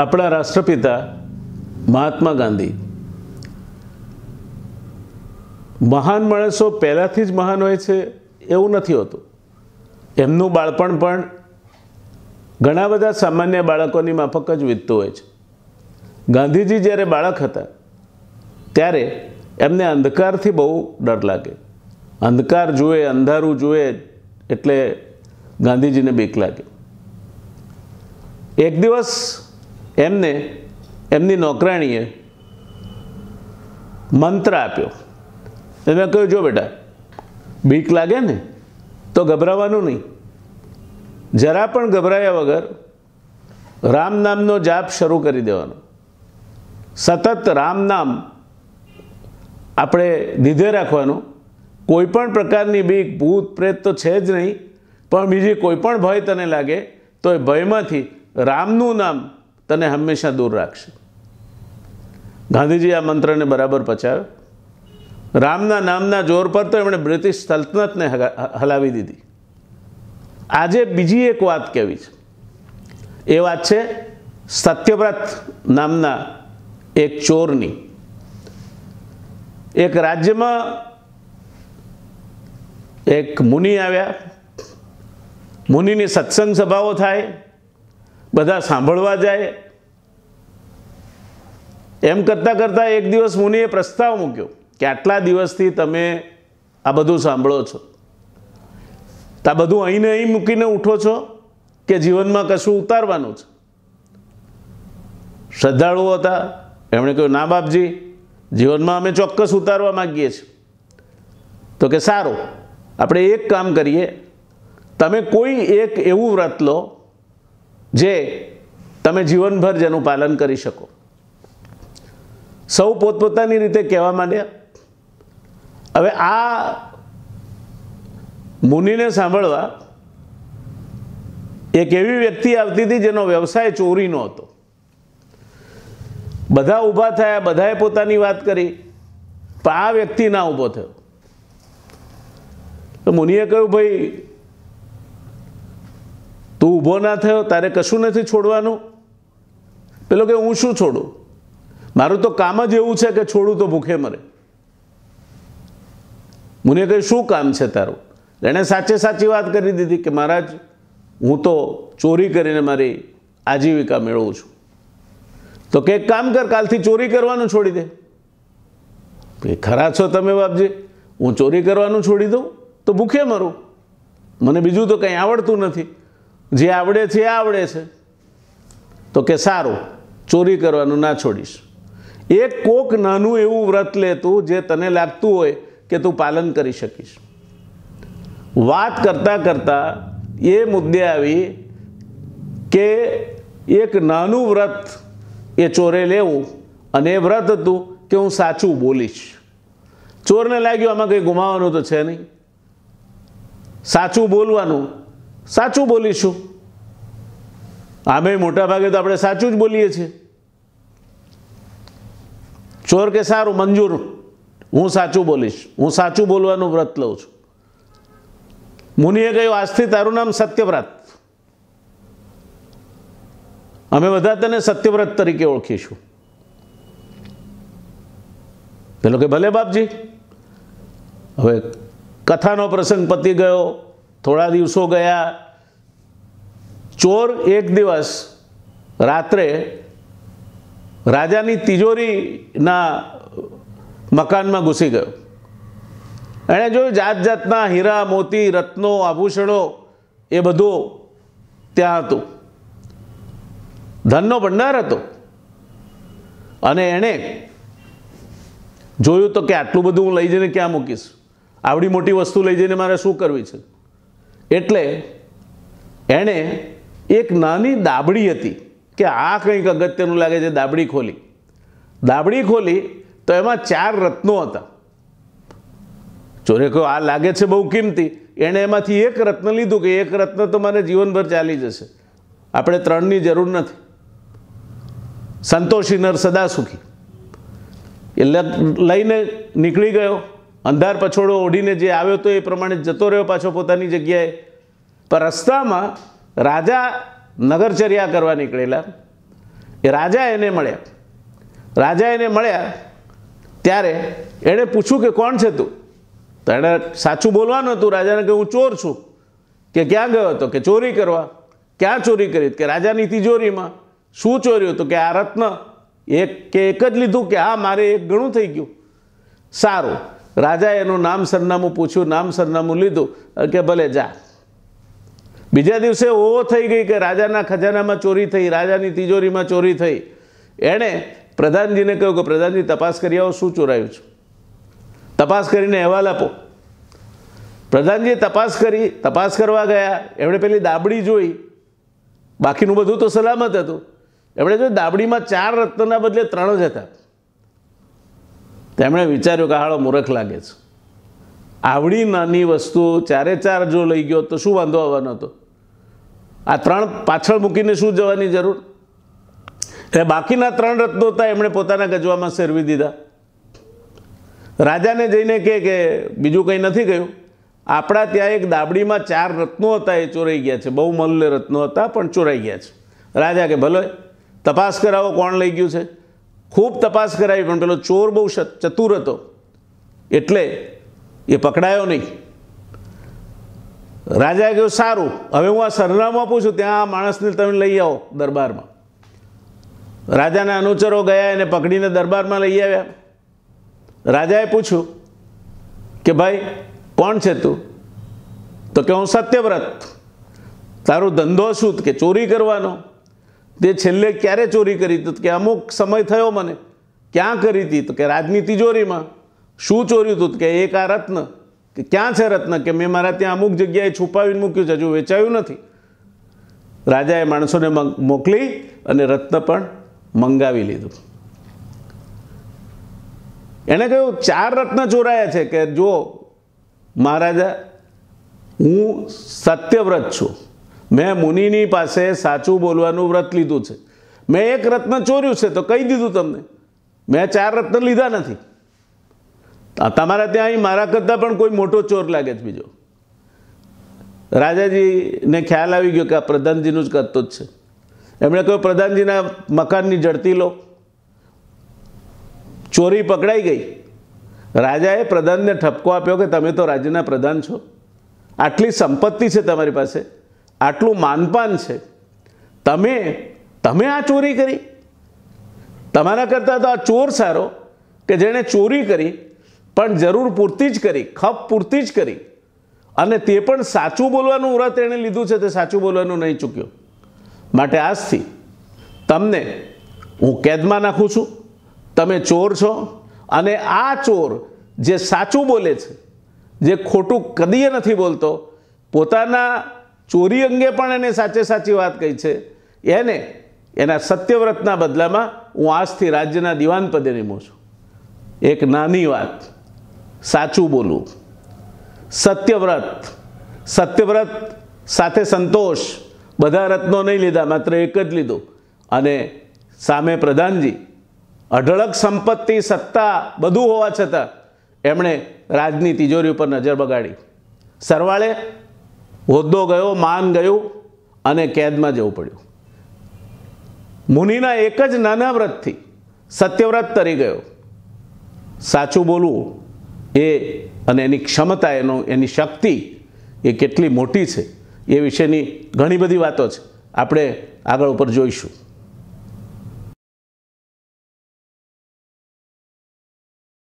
આપણા રાષ્ટ્રપિતા મહાત્મા ગાંધી મહાન માણસો પહેલાંથી જ મહાન હોય છે એવું નથી હોતું એમનું બાળપણ પણ ઘણા બધા સામાન્ય બાળકોની માફક જ વીતતું હોય છે ગાંધીજી જ્યારે બાળક હતા ત્યારે એમને અંધકારથી બહુ ડર લાગે અંધકાર જુએ અંધારું જુએ એટલે ગાંધીજીને બીક લાગે એક દિવસ એમને એમની નોકરાણીએ મંત્ર આપ્યો એમણે કહ્યું જો બેટા બીક લાગે ને તો ગભરાવાનું નહીં જરા પણ ગભરાયા વગર રામ નામનો જાપ શરૂ કરી દેવાનો સતત રામ નામ આપણે દીધે રાખવાનું કોઈપણ પ્રકારની બીક ભૂત પ્રેત તો છે જ નહીં પણ બીજી કોઈપણ ભય તને લાગે તો એ ભયમાંથી રામનું નામ તને હંમેશા દૂર રાખશે ગાંધીજી આ મંત્રને બરાબર પચાવ્યો રામના નામના જોર પર તો એમણે બ્રિટિશ સલ્તનતને હલાવી દીધી આજે બીજી એક વાત કહેવી છે એ વાત છે સત્યવ્રત નામના એક ચોરની એક રાજ્યમાં એક મુનિ આવ્યા મુનિની સત્સંગ સભાઓ થાય બધા સાંભળવા જાય એમ કરતાં કરતાં એક દિવસ મુનિએ પ્રસ્તાવ મૂક્યો કે આટલા દિવસથી તમે આ બધું સાંભળો છો તો આ બધું અહીંને અહીં મૂકીને ઉઠો છો કે જીવનમાં કશું ઉતારવાનું છે શ્રદ્ધાળુઓ હતા એમણે કહ્યું ના બાપજી જીવનમાં અમે ચોક્કસ ઉતારવા માગીએ છીએ તો કે સારું આપણે એક કામ કરીએ તમે કોઈ એક એવું વ્રત લો જે તમે જીવનભર જેનું પાલન કરી શકો સૌ પોતપોતાની રીતે કહેવા માંડ્યા હવે આ મુનિને સાંભળવા એક એવી વ્યક્તિ આવતી હતી જેનો વ્યવસાય ચોરીનો હતો બધા ઊભા થયા બધાએ પોતાની વાત કરી પણ આ વ્યક્તિ ના ઊભો થયો તો મુનિએ કહ્યું ભાઈ તું ઊભો ના થયો તારે કશું નથી છોડવાનું પેલો કે હું શું છોડું મારું તો કામ જ એવું છે કે છોડું તો ભૂખે મરે મુનિએ કહ્યું શું કામ છે તારું એણે સાચે સાચી વાત કરી દીધી કે મહારાજ હું તો ચોરી કરીને મારી આજીવિકા મેળવું છું તો કે કામ કર કાલથી ચોરી કરવાનું છોડી દે કે ખરા છો તમે બાપજી હું ચોરી કરવાનું છોડી દઉં તો ભૂખે મરું મને બીજું તો કંઈ આવડતું નથી જે આવડે છે એ આવડે છે તો કે સારું ચોરી કરવાનું ના છોડીશ એક કોક નાનું એવું વ્રત લે તું જે તને લાગતું હોય કે તું પાલન કરી શકીશ વાત કરતાં કરતાં એ મુદ્દે આવી કે એક નાનું વ્રત એ ચોરે લેવું અને એ વ્રત હતું કે હું સાચું બોલીશ ચોરને લાગ્યું આમાં કંઈ ગુમાવવાનું તો છે નહીં સાચું બોલવાનું સાચું બોલીશું આમે ભાગે તો આપણે સાચું જ બોલીએ છીએ ચોર કે સારું મંજૂર હું સાચું બોલીશ હું સાચું બોલવાનું વ્રત લઉં છું મુનિએ કહ્યું આજથી તારું નામ સત્યવ્રત અમે બધા તને સત્યવ્રત તરીકે ઓળખીશું પેલો કે ભલે બાપજી હવે કથાનો પ્રસંગ પતી ગયો થોડા દિવસો ગયા ચોર એક દિવસ રાત્રે રાજાની તિજોરીના મકાનમાં ઘૂસી ગયો એણે જોયું જાત જાતના હીરા મોતી રત્નો આભૂષણો એ બધું ત્યાં હતું ધનનો ભંડાર હતો અને એણે જોયું તો કે આટલું બધું હું લઈ જઈને ક્યાં મૂકીશ આવડી મોટી વસ્તુ લઈ જઈને મારે શું કરવી છે એટલે એણે એક નાની દાબડી હતી કે આ કંઈક અગત્યનું લાગે છે દાબડી ખોલી દાબડી ખોલી તો એમાં ચાર રત્નો હતા ચોરે કહ્યું આ લાગે છે બહુ કિંમતી એણે એમાંથી એક રત્ન લીધું કે એક રત્ન તો મને જીવનભર ચાલી જશે આપણે ત્રણની જરૂર નથી સંતોષી નર સદા સુખી એ લઈને નીકળી ગયો અંધાર પછોડો ઓઢીને જે આવ્યો તો એ પ્રમાણે જતો રહ્યો પાછો પોતાની જગ્યાએ પણ રસ્તામાં રાજા નગરચર્યા કરવા નીકળેલા એ રાજા એને મળ્યા રાજા એને મળ્યા ત્યારે એણે પૂછ્યું કે કોણ છે તું તો એણે સાચું બોલવાનું હતું રાજાને કે હું ચોર છું કે ક્યાં ગયો હતો કે ચોરી કરવા ક્યાં ચોરી કરી કે રાજાની તિજોરીમાં શું ચોર્યું હતું કે આ રત્ન એક કે એક જ લીધું કે હા મારે એક ઘણું થઈ ગયું સારું રાજાએ એનું નામ સરનામું પૂછ્યું નામ સરનામું લીધું કે ભલે જા બીજા દિવસે ઓવો થઈ ગઈ કે રાજાના ખજાનામાં ચોરી થઈ રાજાની તિજોરીમાં ચોરી થઈ એણે પ્રધાનજીને કહ્યું કે પ્રધાનજી તપાસ કરી આવો શું ચોરાયું છે તપાસ કરીને અહેવાલ આપો પ્રધાનજી તપાસ કરી તપાસ કરવા ગયા એમણે પેલી દાબડી જોઈ બાકીનું બધું તો સલામત હતું એમણે જો દાબડીમાં ચાર રત્નના બદલે ત્રણ જ હતા તેમણે વિચાર્યું કે હાળો મૂર્ખ લાગે છે આવડી નાની વસ્તુ ચારે ચાર જો લઈ ગયો તો શું વાંધો આવવાનો હતો આ ત્રણ પાછળ મૂકીને શું જવાની જરૂર એટલે બાકીના ત્રણ રત્નો હતા એમણે પોતાના ગજવામાં સેરવી દીધા રાજાને જઈને કહે કે બીજું કંઈ નથી કહ્યું આપણા ત્યાં એક દાબડીમાં ચાર રત્નો હતા એ ચોરાઈ ગયા છે બહુ મલ્ય રત્નો હતા પણ ચોરાઈ ગયા છે રાજા કે ભલે તપાસ કરાવો કોણ લઈ ગયું છે ખૂબ તપાસ કરાવી પણ પેલો ચોર બહુ ચતુર હતો એટલે એ પકડાયો નહીં રાજાએ કહ્યું સારું હવે હું આ સરનામું આપું છું ત્યાં આ માણસને તમે લઈ આવો દરબારમાં રાજાના અનુચરો ગયા એને પકડીને દરબારમાં લઈ આવ્યા રાજાએ પૂછ્યું કે ભાઈ કોણ છે તું તો કે હું સત્યવ્રત તારો ધંધો શું કે ચોરી કરવાનો તે છેલ્લે ક્યારે ચોરી કરી તો કે અમુક સમય થયો મને ક્યાં કરી હતી તો કે રાજની તિજોરીમાં શું ચોર્યું હતું કે એક આ રત્ન કે ક્યાં છે રત્ન કે મેં મારા ત્યાં અમુક જગ્યાએ છુપાવીને મૂક્યું છે હજુ વેચાયું નથી રાજાએ માણસોને મોકલી અને રત્ન પણ મંગાવી લીધું એણે કહ્યું ચાર રત્ન ચોરાયા છે કે જો મહારાજા હું સત્યવ્રત છું મેં મુનિની પાસે સાચું બોલવાનું વ્રત લીધું છે મેં એક રત્ન ચોર્યું છે તો કહી દીધું તમને મેં ચાર રત્ન લીધા નથી તમારા ત્યાં અહીં મારા કરતાં પણ કોઈ મોટો ચોર લાગે છે બીજો રાજાજીને ખ્યાલ આવી ગયો કે આ પ્રધાનજીનું જ કરતો જ છે એમણે કહ્યું પ્રધાનજીના મકાનની જડતી લો ચોરી પકડાઈ ગઈ રાજાએ પ્રધાનને ઠપકો આપ્યો કે તમે તો રાજ્યના પ્રધાન છો આટલી સંપત્તિ છે તમારી પાસે આટલું માનપાન છે તમે તમે આ ચોરી કરી તમારા કરતાં તો આ ચોર સારો કે જેણે ચોરી કરી પણ જરૂર પૂરતી જ કરી ખપ પૂરતી જ કરી અને તે પણ સાચું બોલવાનું વ્રત એણે લીધું છે તે સાચું બોલવાનું નહીં ચૂક્યો માટે આજથી તમને હું કેદમાં નાખું છું તમે ચોર છો અને આ ચોર જે સાચું બોલે છે જે ખોટું કદીએ નથી બોલતો પોતાના ચોરી અંગે પણ એને સાચે સાચી વાત કહી છે એને એના સત્યવ્રતના બદલામાં હું આજથી રાજ્યના દિવાન પદે નિમું છું એક નાની વાત સાચું બોલું સત્યવ્રત સત્યવ્રત સાથે સંતોષ બધા રત્નો નહીં લીધા માત્ર એક જ લીધો અને સામે પ્રધાનજી અઢળક સંપત્તિ સત્તા બધું હોવા છતાં એમણે રાજની તિજોરી ઉપર નજર બગાડી સરવાળે હોદ્દો ગયો માન ગયું અને કેદમાં જવું પડ્યું મુનિના એક જ નાના વ્રતથી સત્યવ્રત તરી ગયો સાચું બોલવું એ અને એની ક્ષમતા એનો એની શક્તિ એ કેટલી મોટી છે એ વિશેની ઘણી બધી વાતો છે આપણે આગળ ઉપર જોઈશું